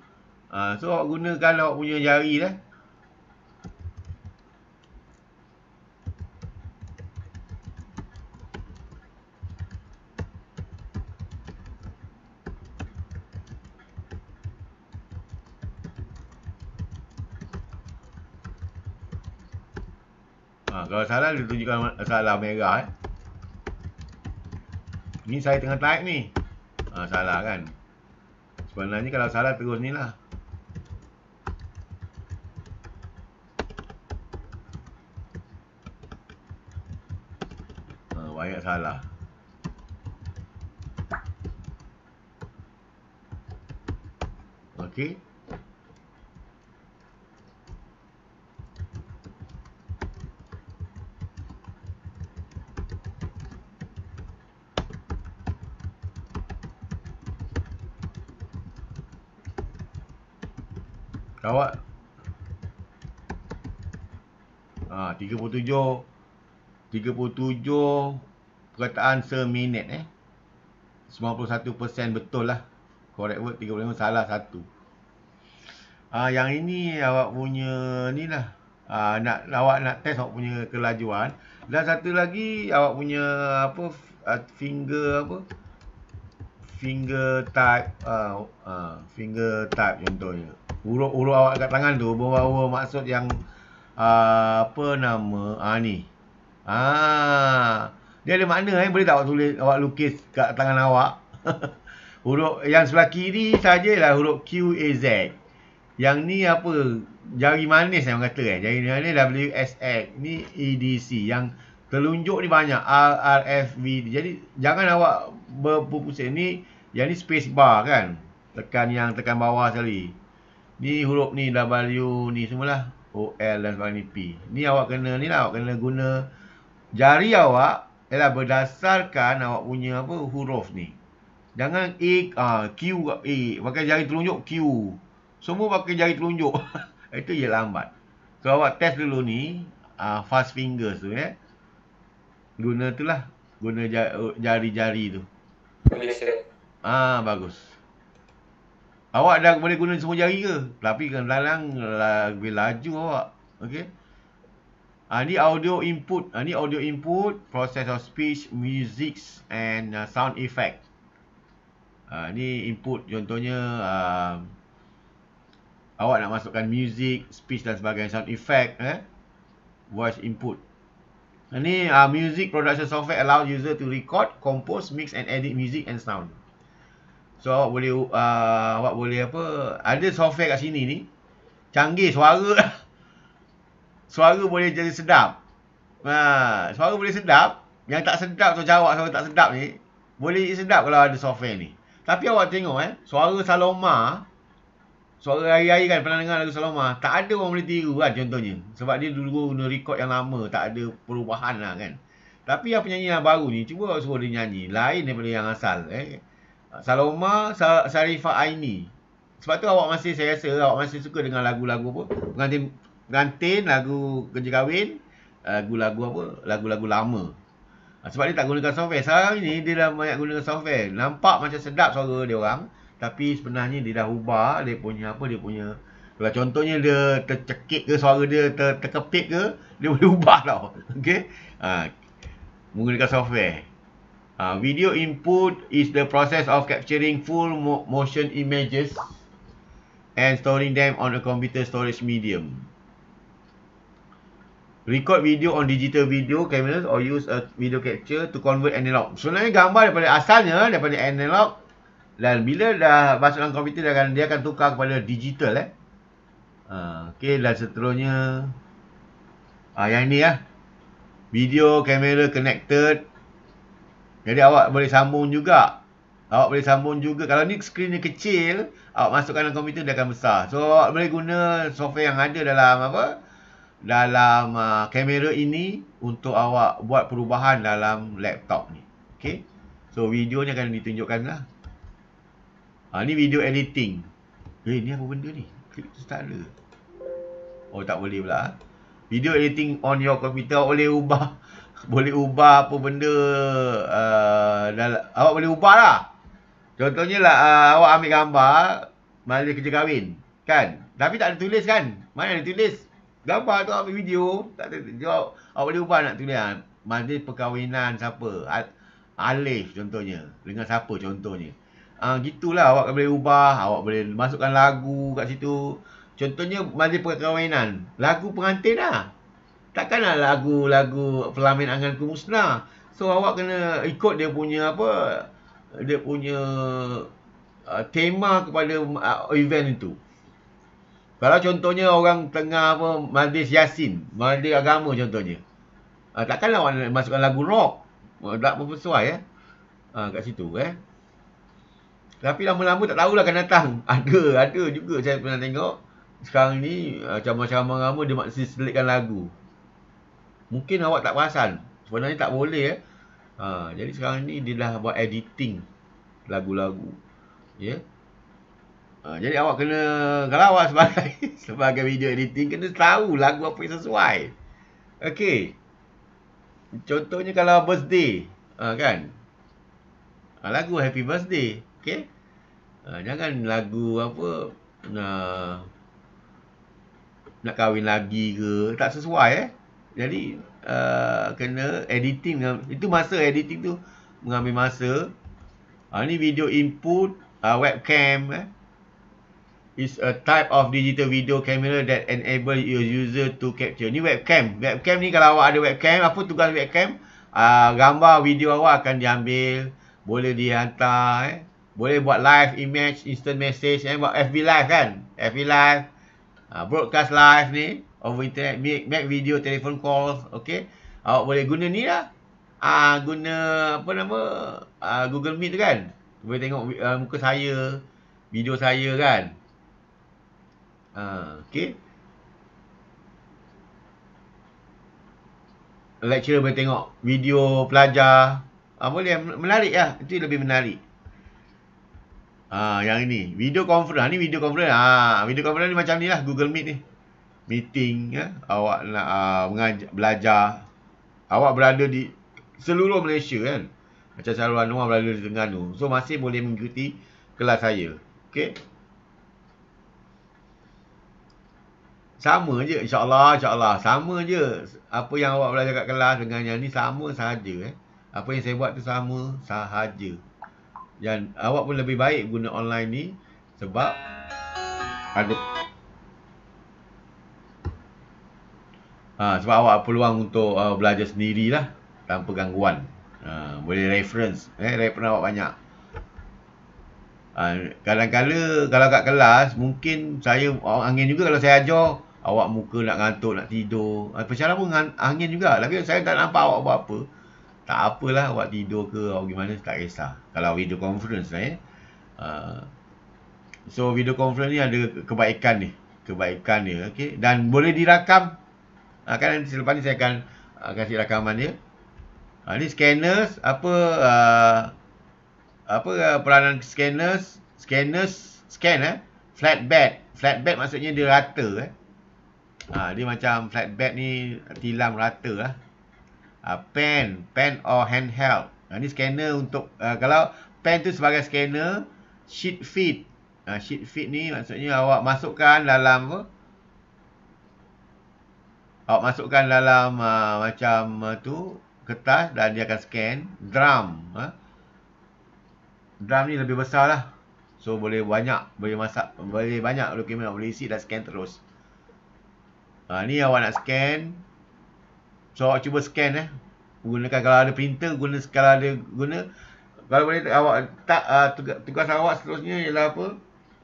Uh, so awak gunakan awak punya jari lah. Ah, kalau salah, dia tunjukkan salah merah. Eh. Ini saya tengah type ni. Ha, salah kan? Sebenarnya kalau salah terus ni lah ah, Banyak salah Okay kawat ah 37 37 perkataan seminit. minit eh 91% betul lah correct word 35 salah satu ah ha, yang ini awak punya ni lah ha, nak awak nak test awak punya kelajuan dan satu lagi awak punya apa ah, finger apa finger type ah uh, uh, finger type contohnya Huruf-huruf awak kat tangan tu bawa-bawa maksud yang uh, apa nama? Ah ni. Ah. Dia ada makna eh boleh tak awak tulis awak lukis kat tangan awak? huruf yang sebelah kiri sajalah huruf Q A Z. Yang ni apa? Jari manis yang eh, kata eh. Jari manis ni W S X. Ni E D C. Yang telunjuk ni banyak R R F V. Jadi jangan awak berpusing ni. Yang ni space bar kan. Tekan yang tekan bawah sekali. Ni huruf ni W ni semualah L dan sebagainya P Ni awak kena ni lah Awak kena guna Jari awak Ialah berdasarkan awak punya apa huruf ni Jangan A ah, Q A Pakai jari telunjuk Q Semua pakai jari telunjuk Itu je lambat So awak test dulu ni ah, Fast fingers tu ya eh. Guna tu lah Guna jari-jari tu Boleh Ah bagus Awak dah boleh guna semua jari ke? Tapi kan kadang lebih laju awak. Okay. Ha, ah, ini audio input. Ha, ah, ini audio input. Process of speech, music and uh, sound effect. Ha, ah, ini input contohnya. Uh, awak nak masukkan music, speech dan sebagainya. Sound effect. Eh? Voice input. Ini uh, music production software allow user to record, compose, mix and edit music and sound. So awak boleh uh, awak boleh apa? Ada software kat sini ni. Canggih suara. Lah. suara boleh jadi sedap. Ha, uh, suara boleh sedap. Yang tak sedap tu jawab suara tak sedap ni. Boleh jadi sedap kalau ada software ni. Tapi awak tengok eh, suara Saloma Suara hari-hari kan pernah dengar lagu Saloma Tak ada orang boleh tiru kan contohnya Sebab dia dulu guna rekod yang lama Tak ada perubahan lah kan Tapi yang penyanyi yang baru ni Cuba suruh dia nyanyi Lain daripada yang asal eh. Saloma Sarifah Aini. Sebab tu awak masih saya rasa awak masih suka dengan lagu-lagu apa? Pengantin pengantin lagu kerja kahwin, lagu-lagu apa? Lagu-lagu lama. Ha, sebab dia tak gunakan software. Sekarang ni dia dah banyak gunakan software. Nampak macam sedap suara dia orang, tapi sebenarnya dia dah ubah dia punya apa dia punya kalau contohnya dia tercekik ke suara dia ter, terkepit ke, dia boleh ubah tau. Okey? Ha, menggunakan software. Uh, video input is the process of capturing full mo motion images and storing them on a computer storage medium. Record video on digital video cameras or use a video capture to convert analog. Sebenarnya gambar daripada asalnya daripada analog dan bila dah masuk dalam komputer dia akan, dia akan tukar kepada digital eh. Uh, okay dan seterusnya. Uh, yang ni lah. Video camera connected jadi awak boleh sambung juga. Awak boleh sambung juga. Kalau ni skrin ni kecil, awak masukkan dalam komputer dia akan besar. So awak boleh guna software yang ada dalam apa? Dalam uh, kamera ini untuk awak buat perubahan dalam laptop ni. Okay. So video ni akan ditunjukkan lah. Ha, ni video editing. Eh ni apa benda ni? Klik tu tak ada. Oh tak boleh pula. Ah. Video editing on your computer awak boleh ubah boleh ubah apa benda uh, dalam, awak boleh ubah lah. Contohnya lah uh, awak ambil gambar majlis kerja kahwin. Kan? Tapi tak ada tulis kan? Mana ada tulis? Gambar tu ambil video. Tak ada, awak, awak boleh ubah nak tulis kan? Ah, majlis perkahwinan siapa? Alif contohnya. Dengan siapa contohnya? Ah uh, gitulah awak boleh ubah, awak boleh masukkan lagu kat situ. Contohnya majlis perkahwinan, lagu pengantin lah takkanlah lagu-lagu pelamin anganku musnah. So awak kena ikut dia punya apa dia punya uh, tema kepada uh, event itu. Kalau contohnya orang tengah apa majlis yasin, majlis agama contohnya. Uh, takkanlah awak masukkan lagu rock. Uh, tak pun sesuai eh. Uh, kat situ eh. Tapi lama-lama tak tahulah akan datang. Ada, ada juga saya pernah tengok. Sekarang ni, macam-macam uh, ramai-ramai dia masih selitkan lagu. Mungkin awak tak perasan. Sebenarnya tak boleh. Eh. Ha, jadi sekarang ni dia dah buat editing lagu-lagu. Ya. Ha, jadi awak kena kalau awak sebagai sebagai video editing kena tahu lagu apa yang sesuai. Okey. Contohnya kalau birthday, ha, kan? Ha, lagu happy birthday, okey? Ha, jangan lagu apa nak nak kahwin lagi ke, tak sesuai eh. Jadi uh, kena editing itu masa editing tu mengambil masa. Ah uh, ni video input uh, webcam eh. is a type of digital video camera that enable your user to capture. Ni webcam. Webcam ni kalau awak ada webcam, apa tugas webcam? uh, gambar video awak akan diambil, boleh dihantar eh. Boleh buat live image, instant message, eh, buat FB live kan? FB live, uh, broadcast live ni over internet make, make video telephone calls okay awak boleh guna ni lah ah uh, guna apa nama uh, Google Meet tu kan boleh tengok uh, muka saya video saya kan ah uh, okey lecturer boleh tengok video pelajar uh, boleh menarik lah itu lebih menarik Ah, yang ini video conference. Ini video conference. Ah, video conference ni macam ni lah Google Meet ni meeting ya, awak nak uh, ah, mengajar, belajar awak berada di seluruh Malaysia kan macam seluruh Anwar berada di tengah Terengganu so masih boleh mengikuti kelas saya okey sama je insyaallah insyaallah sama je apa yang awak belajar kat kelas dengan yang ni sama saja eh apa yang saya buat tu sama sahaja dan awak pun lebih baik guna online ni sebab ada. Ha, sebab awak peluang untuk uh, belajar lah tanpa gangguan. Ha, boleh reference. Eh, reference awak banyak. Ha, kadang-kadang kalau kat kelas, mungkin saya angin juga kalau saya ajar, awak muka nak ngantuk, nak tidur. Ha, percayalah pun angin juga. Tapi saya tak nampak awak buat apa. Tak apalah awak tidur ke, awak gimana, tak kisah. Kalau video conference lah eh. Ha, so, video conference ni ada kebaikan ni. Kebaikan dia, okay. Dan boleh dirakam, Ha, kan nanti selepas ni saya akan uh, kasih rakaman dia. Ha, ni scanners. Apa uh, apa uh, peranan scanners? Scanners. Scan eh. Flatbed. Flatbed maksudnya dia rata eh. Ha, dia macam flatbed ni tilam rata lah. Ha, pen. Pen or handheld. Ha, ni scanner untuk. Uh, kalau pen tu sebagai scanner. Sheet feed. Ha, sheet feed ni maksudnya awak masukkan dalam apa. Awak masukkan dalam uh, macam uh, tu kertas dan dia akan scan drum. Uh. Drum ni lebih besar lah. So boleh banyak, boleh masak, boleh banyak dokumen awak boleh isi dan scan terus. Uh, ni awak nak scan. So awak cuba scan eh. Gunakan kalau ada printer, guna kalau ada guna. Kalau boleh awak tak uh, tugas, tugas awak seterusnya ialah apa?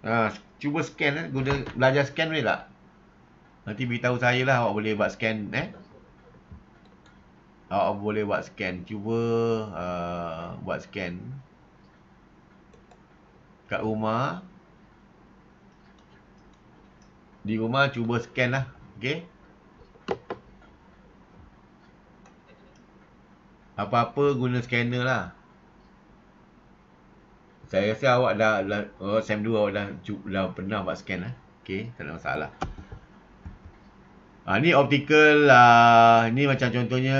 Uh, cuba scan eh. Guna, belajar scan boleh tak? Nanti beritahu saya lah awak boleh buat scan eh. Awak boleh buat scan. Cuba uh, buat scan. Kat rumah. Di rumah cuba scan lah. Okay. Apa-apa guna scanner lah. Saya rasa awak dah, dah oh, SAM2 awak dah, dah pernah buat scan lah. Okay, tak ada masalah. Ha, ni optical, uh, ni macam contohnya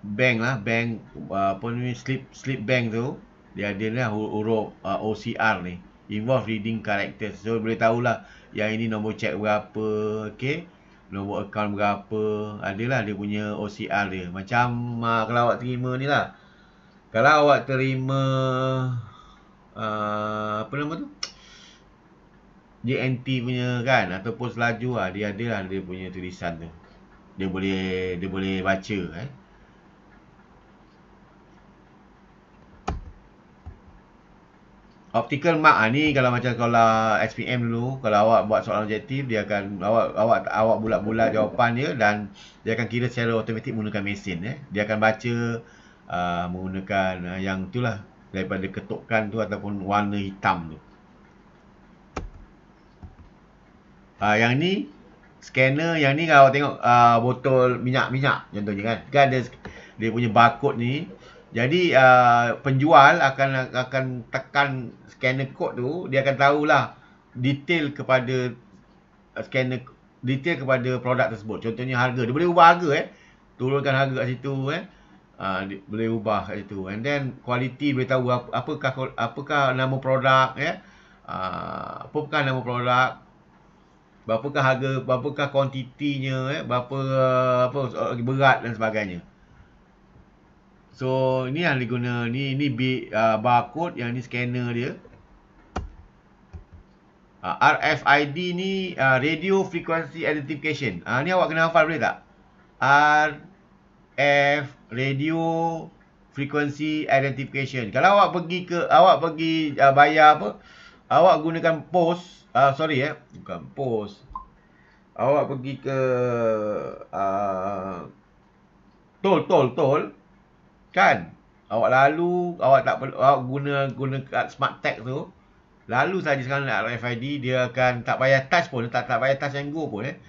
bank lah, bank uh, apa ni, slip slip bank tu. Dia ada lah huruf uh, ha, OCR ni. Involve reading characters. So, boleh tahulah yang ini nombor cek berapa, okay. Nombor account berapa, adalah dia punya OCR dia. Macam uh, kalau awak terima ni lah. Kalau awak terima, uh, apa nama tu? JNT punya kan ataupun selaju lah dia ada lah dia punya tulisan tu. Dia boleh dia boleh baca eh. Optical mark ah, ni kalau macam kalau lah SPM dulu kalau awak buat soalan objektif dia akan awak awak awak bulat-bulat jawapan dia dan dia akan kira secara automatik menggunakan mesin eh. Dia akan baca uh, menggunakan uh, yang itulah daripada ketukan tu ataupun warna hitam tu. Uh, yang ni scanner, yang ni kalau tengok uh, botol minyak-minyak contohnya kan. Kan dia, dia punya barcode ni. Jadi uh, penjual akan akan tekan scanner code tu, dia akan tahulah detail kepada scanner detail kepada produk tersebut. Contohnya harga, dia boleh ubah harga eh. Turunkan harga kat situ eh. Uh, boleh ubah kat situ and then quality boleh tahu apa apakah apakah nama produk ya eh. yeah? uh, apakah nama produk berapakah harga, berapakah kuantitinya, eh, berapa uh, apa eh, berat dan sebagainya. So, ini yang diguna, ni ni uh, barcode yang ini scanner dia. Uh, ah, RFID ni uh, radio frequency identification. Ah uh, ni awak kena hafal boleh tak? RF radio frequency identification. Kalau awak pergi ke awak pergi uh, bayar apa? Awak gunakan post Ah uh, sorry eh, bukan post. Awak pergi ke uh, ah, tol tol tol kan? Awak lalu, awak tak perlu awak guna guna kad smart tag tu. Lalu saja sekarang nak RFID dia akan tak payah touch pun, tak tak payah touch yang go pun eh.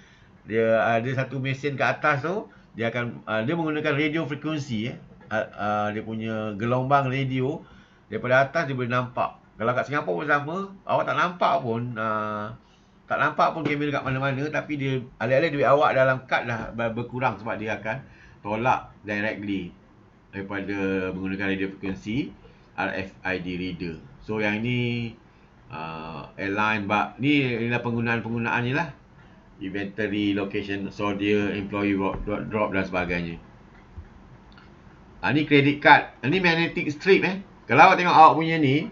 Dia uh, ada satu mesin ke atas tu, dia akan uh, dia menggunakan radio frekuensi eh. Uh, uh, dia punya gelombang radio daripada atas dia boleh nampak kalau kat Singapura pun sama, awak tak nampak pun uh, tak nampak pun kamera kat mana-mana tapi dia alih-alih duit awak dalam kad dah berkurang sebab dia akan tolak directly daripada menggunakan radio frequency RFID reader. So yang ni uh, airline bak ni inilah penggunaan-penggunaan ni lah. Inventory, location, so dia employee drop, drop dan sebagainya. Ini ah, ni credit card. ini ni magnetic strip eh. Kalau awak tengok awak punya ni,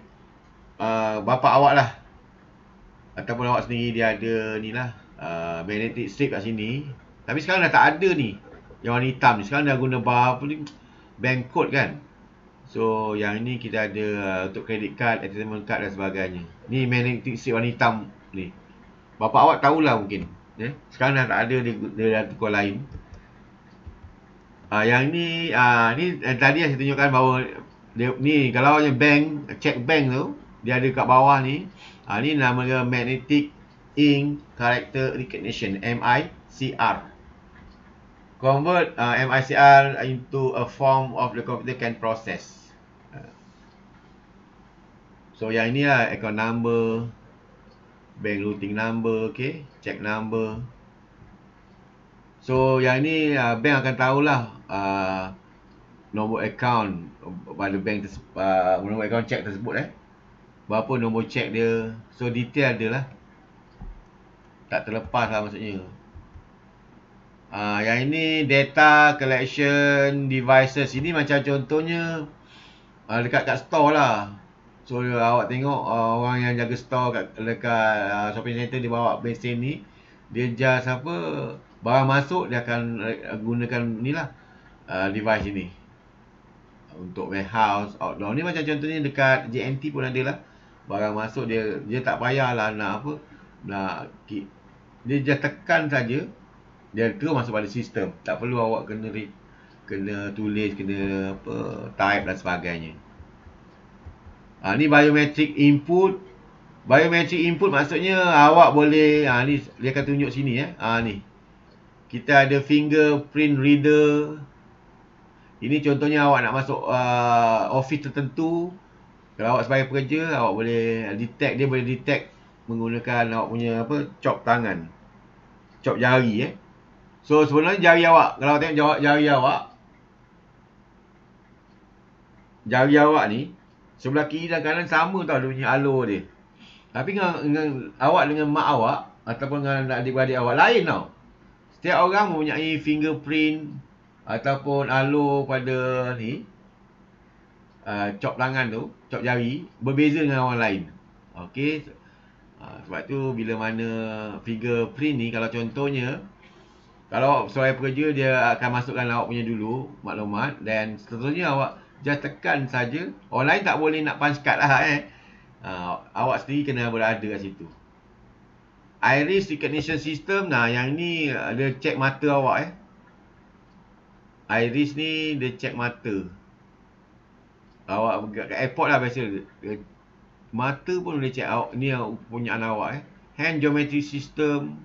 Ah, bapa awak lah ataupun awak sendiri dia ada ni lah uh, magnetic strip kat sini tapi sekarang dah tak ada ni yang warna hitam ni sekarang dah guna bar pun ni bank code kan so yang ini kita ada uh, untuk credit card entertainment card dan sebagainya ni magnetic strip warna hitam ni bapa awak tahulah mungkin eh? sekarang dah tak ada dia, dia dah tukar lain Uh, yang ni, uh, ni eh, tadi saya tunjukkan bahawa dia, ni kalau yang bank, check bank tu, dia ada kat bawah ni. Ha, ni nama dia Magnetic Ink Character Recognition, MICR. Convert uh, MICR into a form of the computer can process. Ha. So, yang ini lah account number, bank routing number, okay, check number. So, yang ini uh, bank akan tahulah uh, nombor account pada bank, uh, nombor account check tersebut eh. Berapa nombor cek dia So detail dia lah Tak terlepas lah maksudnya uh, Yang ini data collection devices Ini macam contohnya uh, Dekat kat store lah So awak tengok uh, orang yang jaga store kat, Dekat uh, shopping center dia bawa mesin ni Dia just apa Barang masuk dia akan eh, gunakan ni lah uh, Device ni untuk warehouse outdoor ni macam contohnya dekat JNT pun ada lah barang masuk dia dia tak payahlah nak apa nak dia just tekan saja dia terus masuk pada sistem tak perlu awak kena re, kena tulis kena apa type dan sebagainya ha, ni biometric input biometric input maksudnya awak boleh ha, ni dia akan tunjuk sini eh ha, ni kita ada fingerprint reader ini contohnya awak nak masuk uh, office tertentu kalau awak sebagai pekerja awak boleh detect dia boleh detect menggunakan awak punya apa chop tangan chop jari eh so sebenarnya jari awak kalau awak tengok jawab jari awak jari awak ni sebelah kiri dan kanan sama tau dia punya alur dia tapi dengan, dengan awak dengan mak awak ataupun dengan adik-adik awak lain tau setiap orang mempunyai fingerprint ataupun alur pada ni uh, chop tangan tu cop jari berbeza dengan orang lain. Okey. Ha, sebab tu bila mana figure fingerprint ni kalau contohnya kalau seorang pekerja dia akan masukkan awak punya dulu maklumat dan seterusnya awak just tekan saja. Orang lain tak boleh nak punch card lah eh. Uh, awak sendiri kena berada kat situ. Iris recognition system nah yang ni dia check mata awak eh. Iris ni dia check mata. Awak kat airport lah biasa. Mata pun boleh check out. Ni yang punya anak awak eh. Hand geometry system.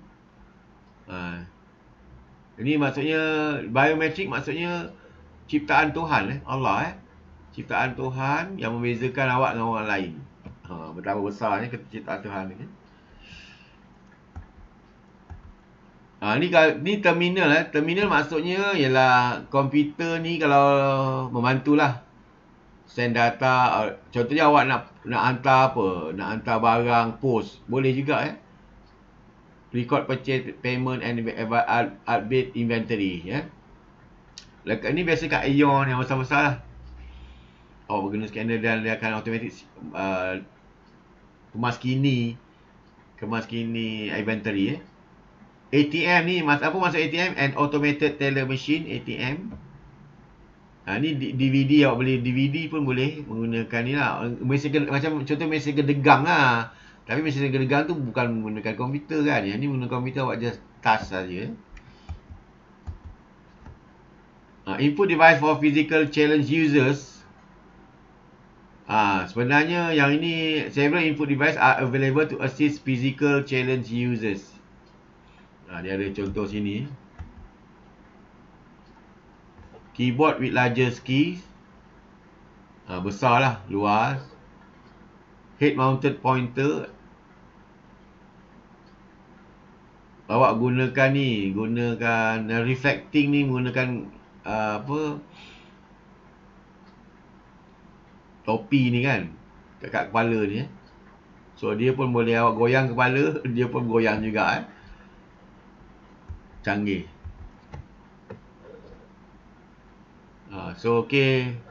Ha. Ini maksudnya biometric maksudnya ciptaan Tuhan eh. Allah eh. Ciptaan Tuhan yang membezakan awak dengan orang lain. Ha. Betapa besarnya ciptaan Tuhan ni. Eh. Ha, ni, ni terminal eh. Terminal maksudnya ialah komputer ni kalau membantulah send data uh, contohnya awak nak nak hantar apa nak hantar barang post boleh juga eh record purchase payment and update inventory ya eh? lekat ni biasa kat Aeon yang besar-besar lah oh guna scanner dan dia akan automatic uh, kemas kini kemas kini inventory ya eh? ATM ni apa masuk ATM and automated teller machine ATM Ha, ni DVD awak boleh DVD pun boleh menggunakan ni lah. Mesin, macam contoh mesin kedegang lah. Tapi mesin kedegang tu bukan menggunakan komputer kan. Yang ni menggunakan komputer awak just touch saja. Ha, input device for physical challenge users. Ha, sebenarnya yang ini several input device are available to assist physical challenge users. Ha, dia ada contoh sini keyboard with larger keys, ha, besar lah luas head mounted pointer bawa gunakan ni gunakan eh, reflecting ni menggunakan uh, apa topi ni kan dekat kepala ni eh. so dia pun boleh awak goyang kepala dia pun goyang juga eh. canggih ah so okay